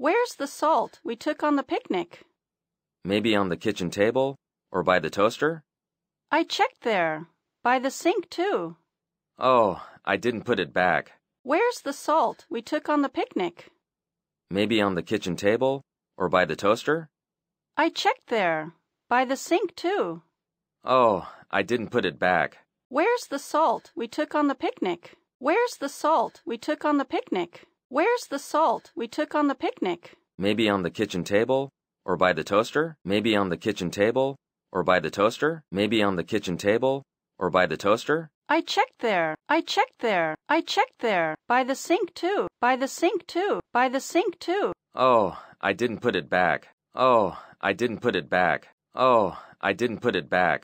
Where's the salt we took on the picnic? Maybe on the kitchen table or by the toaster? I checked there. By the sink, too. Oh, I didn't put it back. Where's the salt we took on the picnic? Maybe on the kitchen table or by the toaster? I checked there. By the sink, too. Oh, I didn't put it back. Where's the salt we took on the picnic? Where's the salt we took on the picnic? Where's the salt we took on the picnic? Maybe on the kitchen table, or by the toaster. Maybe on the kitchen table, or by the toaster. Maybe on the kitchen table, or by the toaster. I checked there. I checked there. I checked there. By the sink, too. By the sink, too. By the sink, too. Oh, I didn't put it back. Oh, I didn't put it back. Oh, I didn't put it back.